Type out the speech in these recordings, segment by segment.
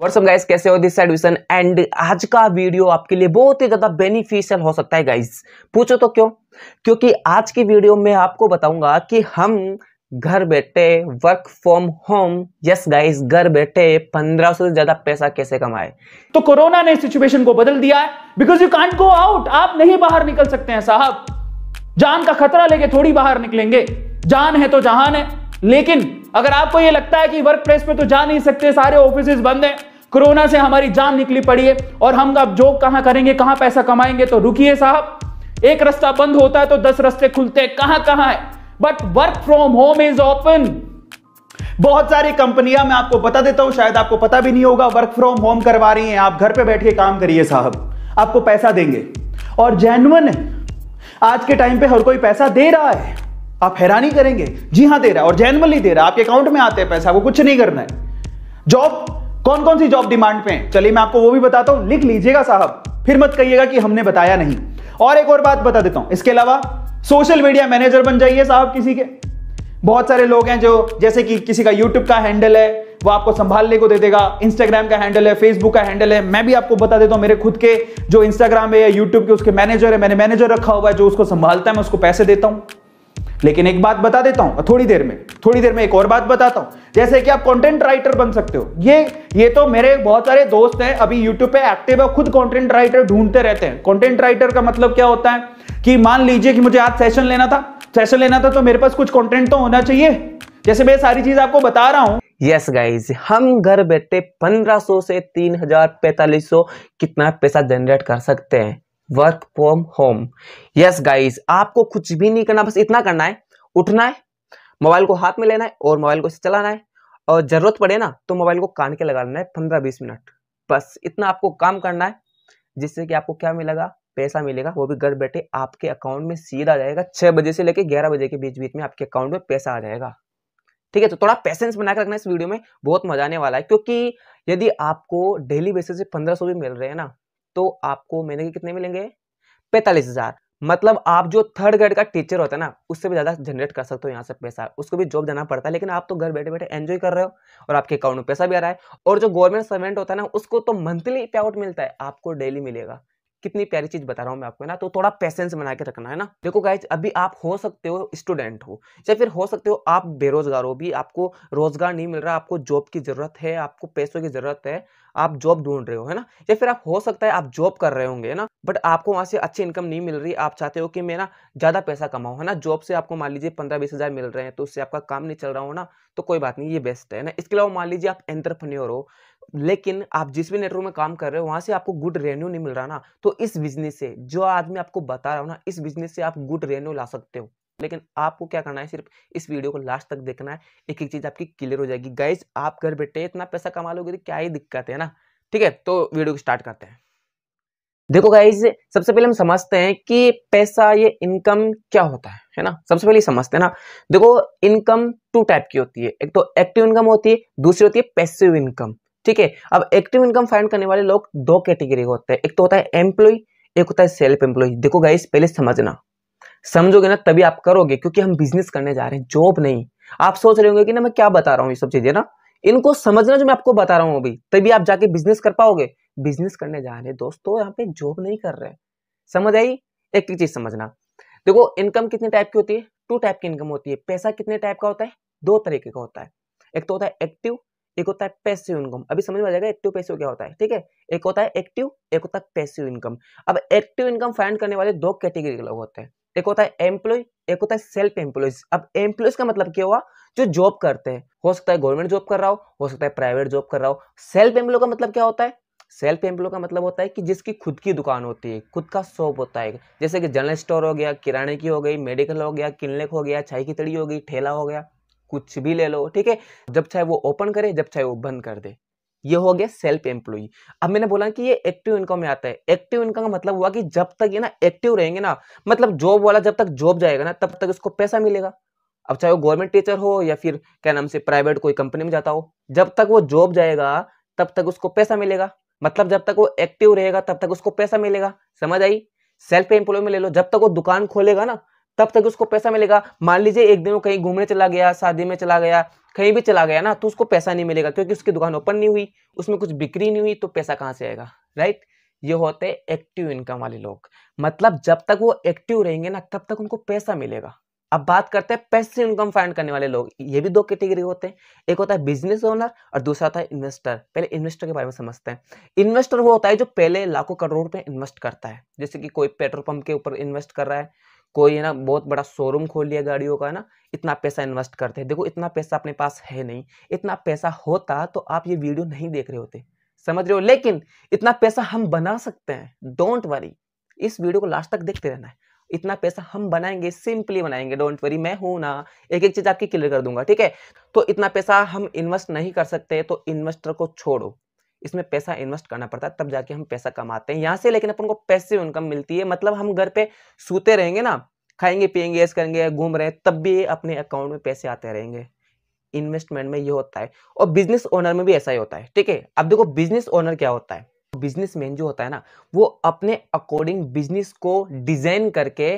WhatsApp guys कैसे हो this admission and आज का वीडियो आपके लिए बहुत ही ज़्यादा बेनिफिशियल हो सकता है गाइस पूछो तो क्यों क्योंकि आज की वीडियो में आपको बताऊंगा कि हम घर बैठे work from home yes guys घर बैठे पंद्रह सौ से ज्यादा पैसा कैसे कमाए तो कोरोना ने सिचुएशन को बदल दिया है because you can't go out आप नहीं बाहर निकल सकते हैं साहब जान का खतरा लेके थोड़ी बाहर निकलेंगे जान है तो जहान है लेकिन अगर आपको यह लगता है कि वर्क प्लेस पर तो जा नहीं सकते सारे ऑफिस बंद है कोरोना से हमारी जान निकली पड़ी है और हम अब जॉब कहां करेंगे कहां पैसा कमाएंगे तो रुकिए साहब एक रास्ता बंद होता है तो दस रास्ते खुलते हैं कहां कहां है but work from home is open बहुत सारी कंपनियां मैं आपको बता देता हूं शायद आपको पता भी नहीं होगा वर्क फ्रॉम होम करवा रही हैं आप घर पे बैठ के काम करिए साहब आपको पैसा देंगे और जेनुअन आज के टाइम पे हर कोई पैसा दे रहा है आप हैरानी करेंगे जी हाँ दे रहा है और जेनवली दे रहा है आपके अकाउंट में आते हैं पैसा वो कुछ नहीं करना है जॉब कौन कौन सी जॉब डिमांड पे चलिए मैं आपको वो भी बताता हूं लिख लीजिएगा साहब फिर मत कहिएगा कि हमने बताया नहीं और एक और बात बता देता हूं इसके अलावा सोशल मीडिया मैनेजर बन जाइए साहब किसी के बहुत सारे लोग हैं जो जैसे कि किसी का यूट्यूब का हैंडल है वो आपको संभालने को दे देगा इंस्टाग्राम का हैंडल है फेसबुक का हैंडल है मैं भी आपको बता देता हूं मेरे खुद के जो इंस्टाग्राम है या यूट्यूब के उसके मैनेजर है मैंने मैनेजर रखा हुआ है जो उसको संभालता है मैं उसको पैसे देता हूं लेकिन एक बात बता देता हूं थोड़ी देर में थोड़ी देर में एक और बात बताता हूं जैसे कि आप कंटेंट राइटर बन सकते हो ये ये तो मेरे बहुत सारे दोस्त हैं अभी यूट्यूब पे एक्टिव है खुद कंटेंट राइटर ढूंढते रहते हैं कंटेंट राइटर का मतलब क्या होता है कि मान लीजिए कि मुझे आज सेशन लेना था सेशन लेना था तो मेरे पास कुछ कॉन्टेंट तो होना चाहिए जैसे मैं सारी चीज आपको बता रहा हूँ यस गाइज हम घर बैठे पंद्रह से तीन कितना पैसा जनरेट कर सकते हैं work from home yes guys आपको कुछ भी नहीं करना बस इतना करना है उठना है मोबाइल को हाथ में लेना है और मोबाइल को चलाना है और जरूरत पड़े ना तो मोबाइल को कान के लगा लेना है पंद्रह बीस मिनट बस इतना आपको काम करना है जिससे कि आपको क्या मिलेगा पैसा मिलेगा वो भी घर बैठे आपके अकाउंट में सीधा जाएगा छः बजे से लेकर ग्यारह बजे के बीच बीच में आपके अकाउंट में पैसा आ जाएगा ठीक है तो थोड़ा पैसेंस बनाकर रखना इस वीडियो में बहुत मजा आने वाला है क्योंकि यदि आपको डेली बेसिस से पंद्रह सौ भी मिल रहे हैं ना तो आपको महीने के कितने मिलेंगे पैंतालीस हजार मतलब आप जो थर्ड ग्रेड का टीचर होता है ना उससे भी ज़्यादा जनरेट कर सकते हो यहाँ से पैसा उसको भी जॉब जाना पड़ता है लेकिन आप तो घर बैठे बैठे एंजॉय कर रहे हो और आपके अकाउंट में पैसा भी आ रहा है और जो गवर्नमेंट सर्वेंट होता है ना उसको तो मंथली पे आउट मिलता है आपको डेली मिलेगा कितनी प्यारी चीज़ बता रहा हूँ मैं आपको ना तो थोड़ा पेशेंस बना के रखना है ना देखो गाइज अभी आप हो सकते हो स्टूडेंट हो या फिर हो सकते हो आप बेरोजगार हो भी आपको रोजगार नहीं मिल रहा आपको जॉब की ज़रूरत है आपको पैसों की ज़रूरत है आप जॉब ढूंढ रहे हो है ना या फिर आप हो सकता है आप जॉब कर रहे होंगे ना बट आपको वहाँ से अच्छी इनकम नहीं मिल रही आप चाहते हो कि मैं ना ज़्यादा पैसा कमाऊँ है ना जॉब से आपको मान लीजिए पंद्रह बीस हज़ार मिल रहे हैं तो उससे आपका काम नहीं चल रहा हो ना तो कोई बात नहीं ये बेस्ट है ना इसके अलावा मान लीजिए आप एंटरप्रन्योर हो लेकिन आप जिस भी नेटवर्क में काम कर रहे हो वहां से आपको गुड रेवेन्यू नहीं मिल रहा ना तो इस बिजनेस से जो आदमी आपको बता रहा हो ना इस बिजनेस से आप गुड रेवेन्यू ला सकते हो लेकिन आपको क्या करना है सिर्फ इस वीडियो को लास्ट तक देखना है एक एक चीज़ आपकी क्लियर हो जाएगी गाइज आप घर बैठे इतना पैसा कमा लोगे तो क्या ही दिक्कत है ना ठीक है तो वीडियो को स्टार्ट करते हैं देखो गाइज सबसे पहले हम समझते हैं कि पैसा ये इनकम क्या होता है है ना सबसे पहले समझते हैं ना देखो इनकम टू टाइप की होती है एक तो एक्टिव इनकम होती है दूसरी होती है पैसिव इनकम ठीक है अब एक्टिव इनकम फाइंड करने वाले लोग दो कैटेगरी होते हैं एक तो होता है एम्प्लॉय एक होता है सेल्फ एम्प्लॉय देखो गाइस पहले समझना समझोगे ना तभी आप करोगे क्योंकि हम बिजनेस करने जा रहे हैं जॉब नहीं आप सोच रहे होंगे कि ना मैं क्या बता रहा हूँ ये सब चीजें ना इनको समझना जो मैं आपको बता रहा हूँ अभी तभी आप जाके बिजनेस कर पाओगे बिजनेस करने जा रहे हैं दोस्तों यहाँ पे जॉब नहीं कर रहे समझ आई एक चीज समझना देखो इनकम कितने टाइप की होती है टू टाइप की इनकम होती है पैसा कितने टाइप का होता है दो तरीके का होता है एक तो होता है एक्टिव एक होता है पैसिव इनकम अभी समझ में आ जाएगा एक्टिव पैसिव क्या होता है ठीक है एक होता है एक्टिव एक होता है पैसिव इनकम अब एक्टिव इनकम फाइंड करने वाले दो कैटेगरी के लोग होते हैं एक होता है एम्प्लॉय एक होता है सेल्फ एम्प्लॉयज अब एम्प्लॉयज का मतलब क्या हुआ जो जॉब करते हैं हो सकता है गवर्नमेंट जॉब कर रहा हो हो सकता है प्राइवेट जॉब कर रहा हो सेल्फ एम्प्लॉय का मतलब क्या होता है सेल्फ एम्प्लॉय का मतलब होता है कि जिसकी खुद की दुकान होती है खुद का शॉप होता है जैसे कि जनरल स्टोर हो गया किराने की हो गई मेडिकल हो गया क्लिनिक हो गया चाय की तड़ी हो गई ठेला हो गया कुछ भी ले लो ठीक है जब चाहे वो ओपन करे जब चाहे वो बंद कर दे ये हो गया सेल्फ एम्प्लॉई अब मैंने बोला कि ये एक्टिव इनकम में आता है एक्टिव इनकम का मतलब हुआ कि जब तक ये ना एक्टिव रहेंगे ना मतलब जॉब वाला जब तक जॉब जाएगा ना तब तक इसको पैसा मिलेगा अब चाहे वो गवर्नमेंट टीचर हो या फिर क्या नाम से प्राइवेट कोई कंपनी में जाता हो जब तक वो जॉब जाएगा तब तक उसको पैसा मिलेगा मतलब जब तक वो एक्टिव रहेगा तब तक उसको पैसा मिलेगा समझ आई सेल्फ एम्प्लॉय में ले लो जब तक वो दुकान खोलेगा ना तब तक उसको पैसा मिलेगा मान लीजिए एक दिन वो कहीं घूमने चला गया शादी में चला गया कहीं भी चला गया ना तो उसको पैसा नहीं मिलेगा क्योंकि उसकी दुकान ओपन नहीं हुई उसमें कुछ बिक्री नहीं हुई तो पैसा कहाँ से आएगा राइट ये होते हैं एक्टिव इनकम वाले लोग मतलब जब तक वो एक्टिव रहेंगे ना तब तक उनको पैसा मिलेगा अब बात करते हैं पैसे इनकम फाइंड करने वाले लोग ये भी दो कैटेगरी होते हैं एक होता है बिजनेस ओनर और दूसरा होता है इन्वेस्टर पहले इन्वेस्टर के बारे में समझते हैं इन्वेस्टर वो होता है जो पहले लाखों करोड़ रुपए इन्वेस्ट करता है जैसे कि कोई पेट्रोल पंप के ऊपर इन्वेस्ट कर रहा है कोई है ना बहुत बड़ा शोरूम खोल लिया गाड़ियों का ना इतना पैसा इन्वेस्ट करते हैं देखो इतना पैसा अपने पास है नहीं इतना पैसा होता तो आप ये वीडियो नहीं देख रहे होते समझ रहे हो लेकिन इतना पैसा हम बना सकते हैं डोंट वरी इस वीडियो को लास्ट तक देखते रहना है इतना पैसा हम बनाएंगे सिंपली बनाएंगे डोंट वरी मैं हूं ना एक एक चीज आपकी क्लियर कर दूंगा ठीक है तो इतना पैसा हम इन्वेस्ट नहीं कर सकते तो इन्वेस्टर को छोड़ो इसमें पैसा इन्वेस्ट करना पड़ता है तब जाके हम पैसा कमाते हैं यहाँ से लेकिन अपन को पैसे इनकम मिलती है मतलब हम घर पे सोते रहेंगे ना खाएंगे पियेंगे ऐस करेंगे घूम रहे तब भी अपने अकाउंट में पैसे आते रहेंगे इन्वेस्टमेंट में ये होता है और बिजनेस ओनर में भी ऐसा ही होता है ठीक है अब देखो बिजनेस ओनर क्या होता है मैन जो होता है ना वो अपने अकॉर्डिंग बिजनेस को डिजाइन करके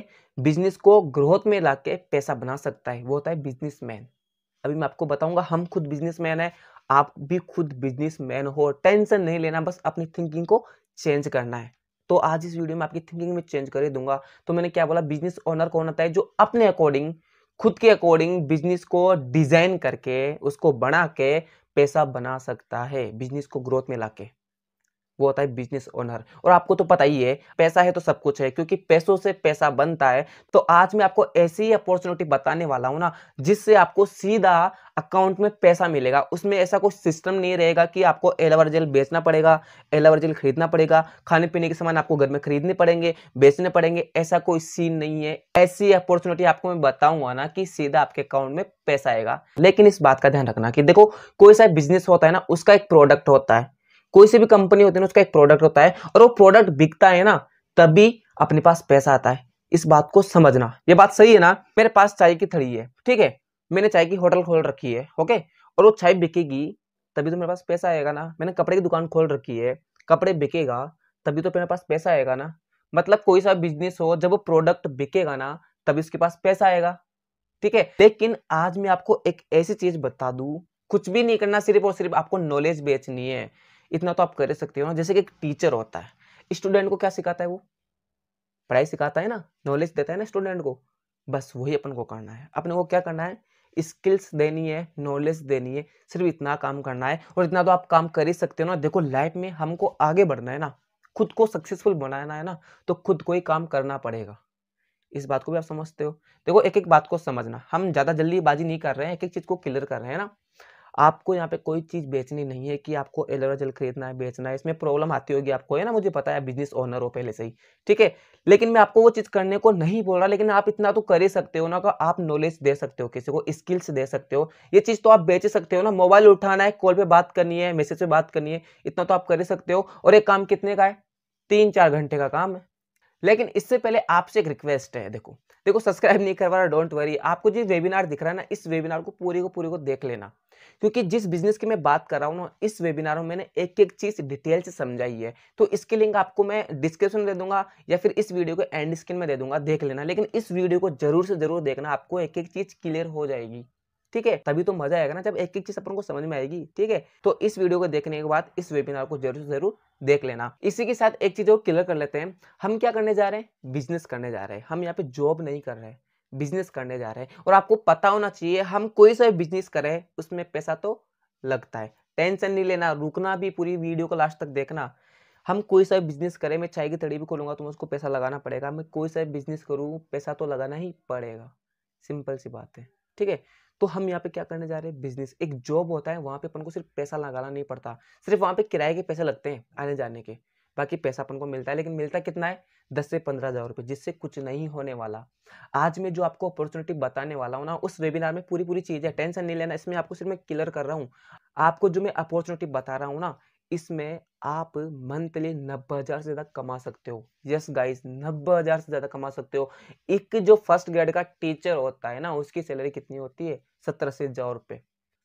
बिजनेस को ग्रोथ में ला के पैसा बना सकता है वो होता है बिजनेस अभी मैं आपको बताऊंगा हम खुद बिजनेसमैन है आप भी खुद बिजनेस मैन हो टेंशन नहीं लेना बस अपनी थिंकिंग को चेंज करना है तो आज इस वीडियो में आपकी थिंकिंग में चेंज कर दूंगा तो मैंने क्या बोला बिजनेस ओनर कौन होता है जो अपने अकॉर्डिंग खुद के अकॉर्डिंग बिजनेस को डिजाइन करके उसको बना के पैसा बना सकता है बिजनेस को ग्रोथ में लाके वो होता है बिजनेस ओनर और आपको तो पता ही है पैसा है तो सब कुछ है क्योंकि पैसों से पैसा बनता है तो आज मैं आपको ऐसी अपॉर्चुनिटी बताने वाला हूँ ना जिससे आपको सीधा अकाउंट में पैसा मिलेगा उसमें ऐसा कोई सिस्टम नहीं रहेगा कि आपको एलावर जेल बेचना पड़ेगा एलावर जेल खरीदना पड़ेगा खाने पीने के सामान आपको घर में खरीदने पड़ेंगे बेचने पड़ेंगे ऐसा कोई सीन नहीं है ऐसी अपॉर्चुनिटी आपको मैं बताऊंगा ना कि सीधा आपके अकाउंट में पैसा आएगा लेकिन इस बात का ध्यान रखना कि देखो कोई सा बिजनेस होता है ना उसका एक प्रोडक्ट होता है कोई से भी कंपनी होती है ना उसका एक प्रोडक्ट होता है और वो प्रोडक्ट बिकता है ना तभी अपने पास पैसा आता है इस बात को समझना ये बात सही है ना मेरे पास चाय की थड़ी है ठीक है मैंने चाय की होटल खोल रखी है ओके और वो चाय बिकेगी तभी तो मेरे पास पैसा आएगा ना मैंने कपड़े की दुकान खोल रखी है कपड़े बिकेगा तभी तो मेरे पास पैसा आएगा ना मतलब कोई सा बिजनेस हो जब वो प्रोडक्ट बिकेगा ना तभी उसके पास पैसा आएगा ठीक है लेकिन आज मैं आपको एक ऐसी चीज बता दू कुछ भी नहीं करना सिर्फ और सिर्फ आपको नॉलेज बेचनी है इतना तो आप कर सकते हो ना जैसे कि एक टीचर होता है स्टूडेंट को क्या सिखाता है वो पढ़ाई सिखाता है ना नॉलेज देता है ना स्टूडेंट को बस वही अपन को करना है अपने को क्या करना है स्किल्स देनी है नॉलेज देनी है सिर्फ इतना काम करना है और इतना तो आप काम कर ही सकते हो ना देखो लाइफ में हमको आगे बढ़ना है ना खुद को सक्सेसफुल बनाना है ना तो खुद को ही काम करना पड़ेगा इस बात को भी आप समझते हो देखो एक एक बात को समझना हम ज़्यादा जल्दी बाजी नहीं कर रहे हैं एक एक चीज़ को क्लियर कर रहे हैं ना आपको यहाँ पे कोई चीज़ बेचनी नहीं है कि आपको एलोवेरा जेल खरीदना है बेचना है इसमें प्रॉब्लम आती होगी आपको है ना मुझे पता है बिजनेस ओनर हो पहले से ही ठीक है लेकिन मैं आपको वो चीज़ करने को नहीं बोल रहा लेकिन आप इतना तो कर ही सकते हो ना कि आप नॉलेज दे सकते हो किसी को स्किल्स दे सकते हो ये चीज़ तो आप बेच सकते हो ना मोबाइल उठाना है कॉल पर बात करनी है मैसेज पर बात करनी है इतना तो आप कर ही सकते हो और ये काम कितने का है तीन चार घंटे का काम है लेकिन इससे पहले आपसे एक रिक्वेस्ट है देखो देखो सब्सक्राइब नहीं करवा रहा डोंट वरी आपको जो वेबिनार दिख रहा है ना इस वेबिनार को पूरे को पूरे को देख लेना क्योंकि जिस बिजनेस की मैं बात कर रहा हूँ ना इस वेबिनार में मैंने एक एक चीज डिटेल से समझाई है तो इसकी लिंक आपको मैं डिस्क्रिप्शन में दे दूंगा या फिर इस वीडियो को एंड स्क्रीन में दे दूंगा देख लेना लेकिन इस वीडियो को जरूर से जरूर देखना आपको एक एक चीज क्लियर हो जाएगी ठीक है तभी तो मजा आएगा ना जब एक एक चीज अपन को समझ में आएगी ठीक है तो इस वीडियो को देखने के बाद इस वेबिनार को जरूर जरूर देख लेना इसी के साथ एक चीज और क्लियर कर लेते हैं हम क्या करने जा रहे हैं बिजनेस करने जा रहे हैं हम यहाँ पे जॉब नहीं कर रहे हैं बिजनेस करने जा रहे हैं और आपको पता होना चाहिए हम कोई सा बिजनेस करें उसमें पैसा तो लगता है टेंशन नहीं लेना रुकना भी पूरी वीडियो को लास्ट तक देखना हम कोई सा बिजनेस करें मैं चाय की तड़ी भी खोलूंगा तो उसको पैसा लगाना पड़ेगा मैं कोई सा बिजनेस करूँ पैसा तो लगाना ही पड़ेगा सिंपल सी बात है ठीक है तो हम यहाँ पे क्या करने जा रहे हैं बिजनेस एक जॉब होता है वहाँ पे अपन को सिर्फ पैसा लगाना नहीं पड़ता सिर्फ वहाँ पे किराए के पैसे लगते हैं आने जाने के बाकी पैसा अपन को मिलता है लेकिन मिलता कितना है दस से पंद्रह हज़ार रुपये जिससे कुछ नहीं होने वाला आज मैं जो आपको अपॉर्चुनिटी बताने वाला हूँ ना उस वेबिनार में पूरी पूरी चीज़ है टेंशन नहीं लेना इसमें आपको सिर्फ मैं क्लियर कर रहा हूँ आपको जो मैं अपॉर्चुनिटी बता रहा हूँ ना इसमें आप मंथली नब्बे हज़ार से ज़्यादा कमा सकते हो यस गाइस नब्बे हज़ार से ज़्यादा कमा सकते हो एक जो फर्स्ट ग्रेड का टीचर होता है ना उसकी सैलरी कितनी होती है सत्रह से हज़ार रुपये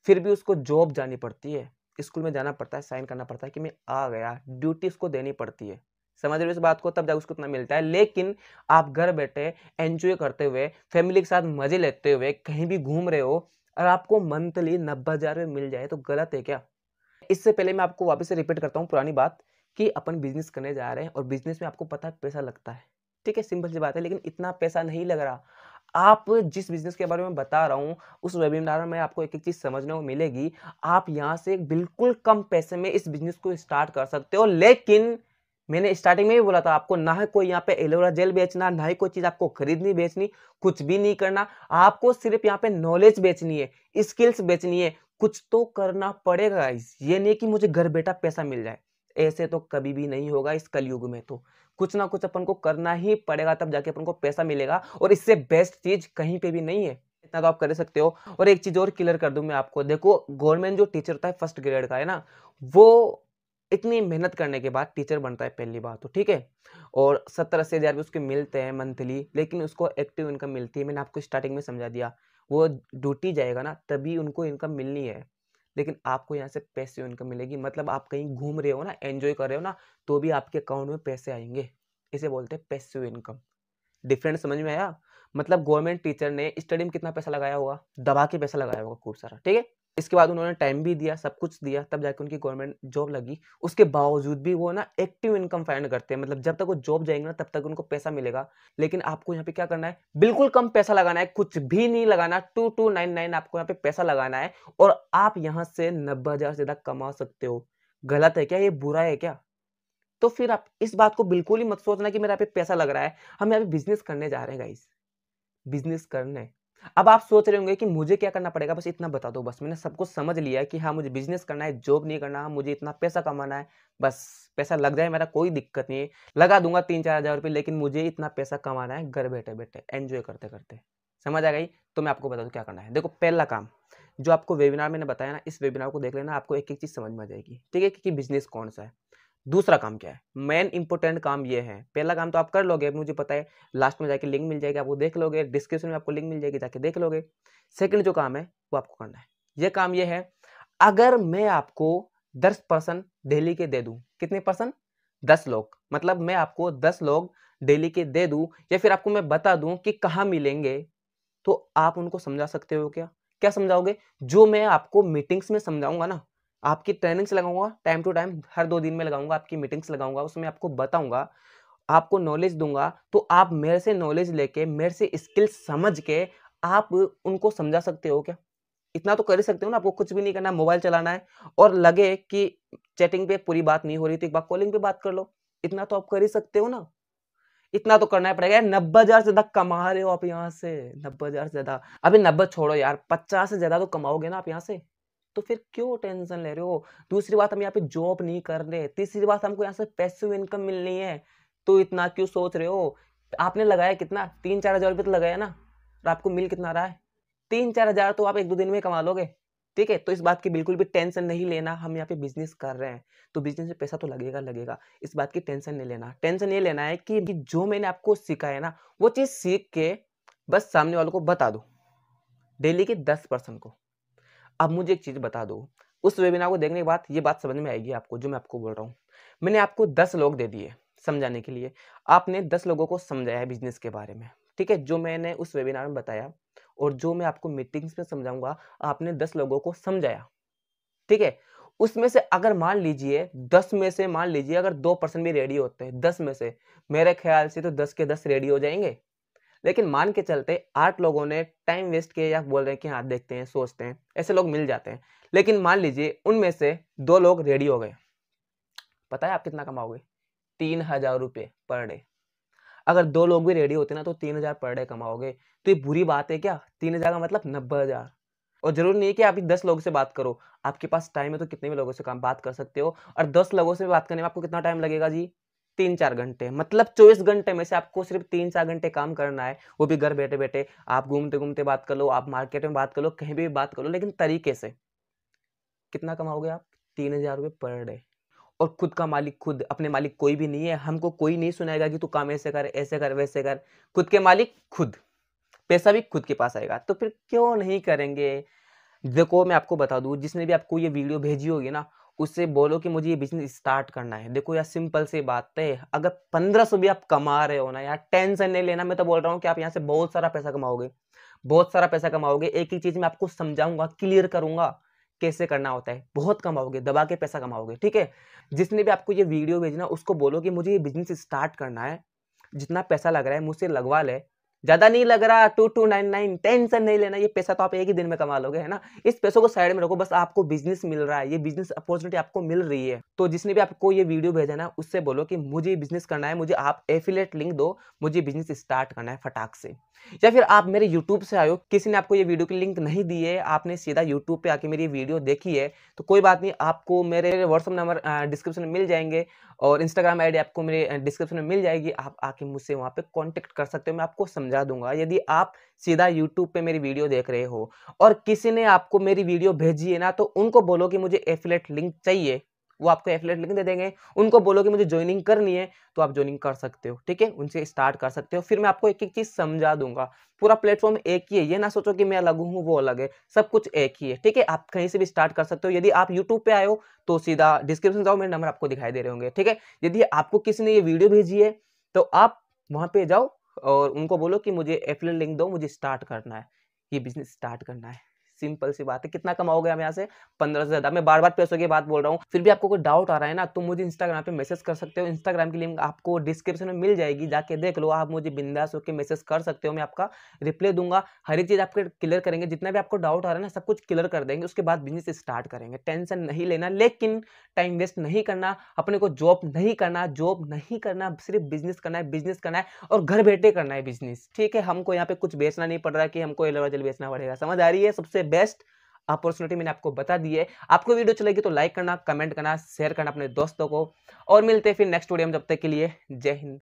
फिर भी उसको जॉब जानी पड़ती है स्कूल में जाना पड़ता है साइन करना पड़ता है कि मैं आ गया ड्यूटी उसको देनी पड़ती है समझ रहे इस बात को तब जाकर उसको इतना मिलता है लेकिन आप घर बैठे एंजॉय करते हुए फैमिली के साथ मजे लेते हुए कहीं भी घूम रहे हो और आपको मंथली नब्बे हज़ार मिल जाए तो गलत है क्या इससे पहले मैं आपको वापस से रिपीट करता हूँ पुरानी बात कि अपन बिजनेस करने जा रहे हैं और बिजनेस में आपको पता है पैसा लगता है ठीक है सिंपल सी बात है लेकिन इतना पैसा नहीं लग रहा आप जिस बिजनेस के बारे में बता रहा हूँ उस वेबिनार में आपको एक एक चीज़ समझने को मिलेगी आप यहाँ से बिल्कुल कम पैसे में इस बिजनेस को स्टार्ट कर सकते हो लेकिन मैंने स्टार्टिंग में भी बोला था आपको ना कोई यहाँ पे एलोवेरा जेल बेचना ना ही कोई चीज़ आपको खरीदनी बेचनी कुछ भी नहीं करना आपको सिर्फ यहाँ पे नॉलेज बेचनी है स्किल्स बेचनी है कुछ तो करना पड़ेगा इस ये नहीं कि मुझे घर बैठा पैसा मिल जाए ऐसे तो कभी भी नहीं होगा इस कलयुग में तो कुछ ना कुछ अपन को करना ही पड़ेगा तब जाके अपन को पैसा मिलेगा और इससे बेस्ट चीज़ कहीं पे भी नहीं है इतना तो आप कर सकते हो और एक चीज़ और क्लियर कर दू मैं आपको देखो गवर्नमेंट जो टीचर होता है फर्स्ट ग्रेड का है ना वो इतनी मेहनत करने के बाद टीचर बनता है पहली बार तो ठीक है और सत्तर अस्सी हज़ार भी उसके मिलते हैं मंथली लेकिन उसको एक्टिव इनकम मिलती है मैंने आपको स्टार्टिंग में समझा दिया वो ड्यूटी जाएगा ना तभी उनको इनकम मिलनी है लेकिन आपको यहाँ से पैसे इनकम मिलेगी मतलब आप कहीं घूम रहे हो ना एंजॉय कर रहे हो ना तो भी आपके अकाउंट में पैसे आएंगे इसे बोलते हैं पैसे इनकम डिफरेंट समझ में आया मतलब गवर्नमेंट टीचर ने स्टडी में कितना पैसा लगाया होगा दबा के पैसा लगाया होगा खूब सारा ठीक है इसके बाद उन्होंने टाइम भी दिया सब कुछ दिया तब जाके उनकी गवर्नमेंट जॉब लगी उसके बावजूद भी वो ना एक्टिव इनकम फाइंड करते हैं मतलब जब तक वो जॉब जाएंगे ना तब तक उनको पैसा मिलेगा लेकिन आपको यहाँ पे क्या करना है बिल्कुल कम पैसा लगाना है कुछ भी नहीं लगाना टू टू नाइन नाइन आपको यहाँ पे पैसा लगाना है और आप यहाँ से नब्बे हजार ज्यादा कमा सकते हो गलत है क्या ये बुरा है क्या तो फिर आप इस बात को बिल्कुल ही मत सोचना कि मेरा यहाँ पे पैसा लग रहा है हम यहाँ पे बिजनेस करने जा रहे हैं गाइस बिजनेस करने अब आप सोच रहे होंगे कि मुझे क्या करना पड़ेगा बस इतना बता दो बस मैंने सब कुछ समझ लिया है कि हाँ मुझे बिजनेस करना है जॉब नहीं करना हाँ, मुझे इतना पैसा कमाना है बस पैसा लग जाए मेरा कोई दिक्कत नहीं है लगा दूंगा तीन चार हज़ार रुपये लेकिन मुझे इतना पैसा कमाना है घर बैठे बैठे एंजॉय करते करते समझ आ गई तो मैं आपको बता दूँ क्या करना है देखो पहला काम जो आपको वेबिनार मैंने बताया ना इस वेबिनार को देख लेना आपको एक एक चीज़ समझ में आ जाएगी ठीक है कि बिजनेस कौन सा है दूसरा काम क्या है मेन इंपॉर्टेंट काम ये है पहला काम तो आप कर लोगे मुझे पता है लास्ट में जाके लिंक मिल जाएगी आप वो देख लोगे डिस्क्रिप्शन में आपको लिंक मिल जाएगी जाके देख लोगे सेकंड जो काम है वो आपको करना है ये काम ये है अगर मैं आपको दस परसेंट डेली के दे दूँ कितने परसेंट दस लोग मतलब मैं आपको दस लोग डेली के दे दूँ या फिर आपको मैं बता दूँ कि कहाँ मिलेंगे तो आप उनको समझा सकते हो क्या क्या समझाओगे जो मैं आपको मीटिंग्स में समझाऊंगा ना आपकी ट्रेनिंग्स लगाऊंगा टाइम टू टाइम हर दो दिन में लगाऊंगा आपकी मीटिंग्स लगाऊंगा उसमें आपको बताऊंगा आपको नॉलेज दूंगा तो आप मेरे से नॉलेज लेके मेरे से स्किल समझ के आप उनको समझा सकते हो क्या इतना तो कर ही सकते हो ना आपको कुछ भी नहीं करना मोबाइल चलाना है और लगे कि चैटिंग पे पूरी बात नहीं हो रही तो एक बार कॉलिंग पे बात कर लो इतना तो आप कर ही सकते हो ना इतना तो करना ही पड़ेगा यार नब्बे हजार से ज्यादा कमा रहे हो आप यहाँ से नब्बे हजार से ज्यादा अभी नब्बे छोड़ो यार पचास से ज्यादा तो कमाओगे ना आप यहाँ से तो फिर क्यों टेंशन ले रहे हो दूसरी बात हम यहाँ पे जॉब नहीं कर रहे तीसरी बात हमको यहाँ से पैसिव इनकम मिलनी है तो इतना क्यों सोच रहे हो आपने लगाया कितना तीन चार हजार रुपये तो लगाया ना और आपको मिल कितना रहा है तीन चार हजार तो आप एक दो दिन में कमा लोगे ठीक है तो इस बात की बिल्कुल भी टेंशन नहीं लेना हम यहाँ पे बिजनेस कर रहे हैं तो बिजनेस में पैसा तो लगेगा लगेगा इस बात की टेंशन नहीं लेना टेंशन ये लेना है कि जो मैंने आपको सीखा है ना वो चीज़ सीख के बस सामने वालों को बता दो डेली के दस परसेंट को अब मुझे एक चीज़ बता दो उस वेबिनार को देखने के बाद ये बात समझ में आएगी आपको जो मैं आपको बोल रहा हूँ मैंने आपको दस लोग दे दिए समझाने के लिए आपने दस लोगों को समझाया बिजनेस के बारे में ठीक है जो मैंने उस वेबिनार में बताया और जो मैं आपको मीटिंग्स में समझाऊंगा आपने दस लोगों को समझाया ठीक है उसमें से अगर मान लीजिए दस में से मान लीजिए अगर दो परसेंट भी रेडी होते हैं दस में से मेरे ख्याल से तो दस के दस रेडी हो जाएंगे लेकिन मान के चलते आठ लोगों ने टाइम वेस्ट किया या बोल रहे हैं कि हाँ देखते हैं सोचते हैं ऐसे लोग मिल जाते हैं लेकिन मान लीजिए उनमें से दो लोग रेडी हो गए पता है आप कितना कमाओगे तीन हजार रुपये पर डे अगर दो लोग भी रेडी होते ना तो तीन हजार पर डे कमाओगे तो ये बुरी बात है क्या तीन हजार का मतलब नब्बे हजार और जरूर नहीं है कि आप दस लोगों से बात करो आपके पास टाइम है तो कितने भी लोगों से काम बात कर सकते हो और दस लोगों से बात करने में आपको कितना टाइम लगेगा जी तीन चार घंटे मतलब चौबीस घंटे में से आपको सिर्फ तीन चार घंटे काम करना है वो भी घर बैठे बैठे आप घूमते घूमते बात कर लो आप मार्केट में बात कर लो कहीं भी बात कर लो लेकिन तरीके से कितना कमाओगे आप तीन हजार रुपये पर डे और खुद का मालिक खुद अपने मालिक कोई भी नहीं है हमको कोई नहीं सुनाएगा कि तू काम ऐसे कर ऐसे कर वैसे कर खुद के मालिक खुद पैसा भी खुद के पास आएगा तो फिर क्यों नहीं करेंगे देखो मैं आपको बता दूँ जिसने भी आपको ये वीडियो भेजी होगी ना उससे बोलो कि मुझे ये बिजनेस स्टार्ट करना है देखो यार सिंपल सी बात है अगर पंद्रह सौ भी आप कमा रहे हो ना यार टेंशन नहीं लेना मैं तो बोल रहा हूँ कि आप यहाँ से बहुत सारा पैसा कमाओगे बहुत सारा पैसा कमाओगे एक ही चीज़ मैं आपको समझाऊंगा क्लियर करूंगा कैसे करना होता है बहुत कमाओगे दबा के पैसा कमाओगे ठीक है जिसने भी आपको ये वीडियो भेजना उसको बोलो कि मुझे ये बिजनेस स्टार्ट करना है जितना पैसा लग रहा है मुझसे लगवा ले ज्यादा नहीं लग रहा two two nine nine tension नहीं लेना ये पैसा तो आप एक ही दिन में कमा लोगे है ना इस पैसों को साइड में रखो बस आपको बिजनेस मिल रहा है ये बिजनेस अपॉर्चुनिटी आपको मिल रही है तो जिसने भी आपको ये वीडियो भेजा ना उससे बोलो कि मुझे बिजनेस करना है मुझे आप एफिलेट लिंक दो मुझे बिजनेस स्टार्ट करना है फटाक से या फिर आप मेरे यूट्यूब से आयो किसी ने आपको ये वीडियो की लिंक नहीं दी है आपने सीधा यूट्यूब पे आके मेरी वीडियो देखी है तो कोई बात नहीं आपको मेरे व्हाट्सअप नंबर डिस्क्रिप्शन में मिल जाएंगे और इंस्टाग्राम आईडी आपको मेरे डिस्क्रिप्शन में मिल जाएगी आप आके मुझसे वहाँ पे कांटेक्ट कर सकते हो मैं आपको समझा दूंगा यदि आप सीधा यूट्यूब पे मेरी वीडियो देख रहे हो और किसी ने आपको मेरी वीडियो भेजी है ना तो उनको बोलो कि मुझे एफिलेट लिंक चाहिए वो आपको एफिलेट लिंक दे देंगे उनको बोलो कि मुझे ज्वाइनिंग करनी है तो आप ज्वाइनिंग कर सकते हो ठीक है उनसे स्टार्ट कर सकते हो फिर मैं आपको एक एक चीज़ समझा दूंगा पूरा प्लेटफॉर्म एक ही है ये ना सोचो कि मैं अलग हूँ वो अलग है सब कुछ एक ही है ठीक है आप कहीं से भी स्टार्ट कर सकते हो यदि आप यूट्यूब पे आयो तो सीधा डिस्क्रिप्शन जाओ मेरे नंबर आपको दिखाई दे रहे होंगे ठीक है यदि आपको किसी ने ये वीडियो भेजी है तो आप वहाँ पे जाओ और उनको बोलो कि मुझे एफिलेट लिंक दो मुझे स्टार्ट करना है ये बिजनेस स्टार्ट करना है सिंपल सी बात है कितना कमाओगे हम यहाँ से पंद्रह से ज़्यादा मैं बार बार पैसों की बात बोल रहा हूँ फिर भी आपको कोई डाउट आ रहा है ना तो मुझे इंस्टाग्राम पे मैसेज कर सकते हो इंस्टाग्राम की लिंक आपको डिस्क्रिप्शन में मिल जाएगी जाके देख लो आप मुझे बिंदास होकर मैसेज कर सकते हो मैं आपका रिप्लाई दूंगा हर एक चीज़ आपके क्लियर करेंगे जितना भी आपको डाउट आ रहा है ना सब कुछ क्लियर कर देंगे उसके बाद बिजनेस स्टार्ट करेंगे टेंशन नहीं लेना लेकिन टाइम वेस्ट नहीं करना अपने को जॉब नहीं करना जॉब नहीं करना सिर्फ बिजनेस करना है बिजनेस करना है और घर बैठे करना है बिजनेस ठीक है हमको यहाँ पे कुछ बेचना नहीं पड़ रहा है कि हमको जल बेचना पड़ेगा समझ आ रही है सबसे बेस्ट अपॉर्चुनिटी मैंने आपको बता दी है आपको वीडियो अच्छी लगी तो लाइक करना कमेंट करना शेयर करना अपने दोस्तों को और मिलते हैं फिर नेक्स्ट वीडियो में जब तक के लिए जय हिंद